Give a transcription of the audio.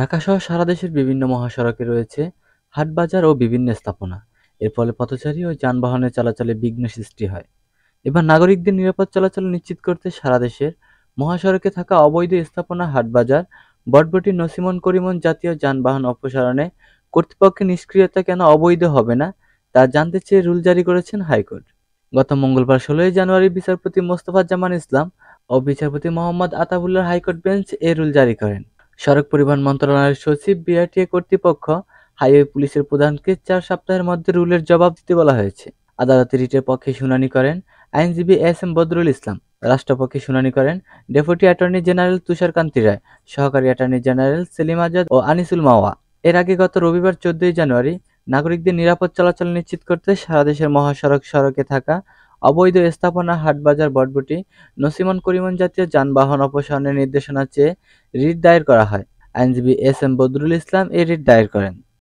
ঢাকাসহ সারা দেশের বিভিন্ন মহাসড়কে রয়েছে হাটবাজার ও বিভিন্ন স্থাপনা এর ফলে পথচারী ও যানবাহনের চলাচলে বিঘ্ন সৃষ্টি হয় এবার নাগরিকদের নিরাপদ চলাচল নিশ্চিত করতে সারা দেশের মহাসড়কে থাকা অবৈধ স্থাপনা হাটবাজার বটবটি নসিমন করিমন জাতীয় যানবাহন অপসারণে কর্তৃপক্ষের নিষ্ক্রিয়তা কেন অবৈধ হবে না তা জানতে চেয়ে রুল জারি করেছেন হাইকোর্ট গত মঙ্গলবার ষোলোই জানুয়ারি বিচারপতি মোস্তফা জামান ইসলাম ও বিচারপতি মোহাম্মদ আতাবুল্লাহ হাইকোর্ট বেঞ্চ এ রুল জারি করেন সড়ক পরিবহন মন্ত্রণালয়ের সচিব বিআরটিএ কর্তৃপক্ষ হাইওয়ে পুলিশের প্রধানকে চার সপ্তাহের মধ্যে রুলের জবাব দিতে বলা হয়েছে আদালতে রিটের পক্ষে শুনানি করেন আইনজীবী এস এম বদরুল ইসলাম রাষ্ট্রপক্ষে শুনানি করেন deputy attorney general Tusharkanti Roy সহকারী অ্যাটর্নি জেনারেল সেলিম আজাদ ও আনিসুল মাওয়া এর আগে গত রবিবার চোদ্দই জানুয়ারি নাগরিকদের নিরাপদ চলাচল নিশ্চিত করতে সারা দেশের মহাসড়ক সড়কে থাকা অবৈধ স্থাপনা হাটবাজার বটবটি নসিমন করিমন জাতীয় যানবাহন অপসারণের নির্দেশনা চেয়ে রিট দায়ের করা হয় আইনজীবী এস এম বদরুল ইসলাম এ রিট দায়ের করেন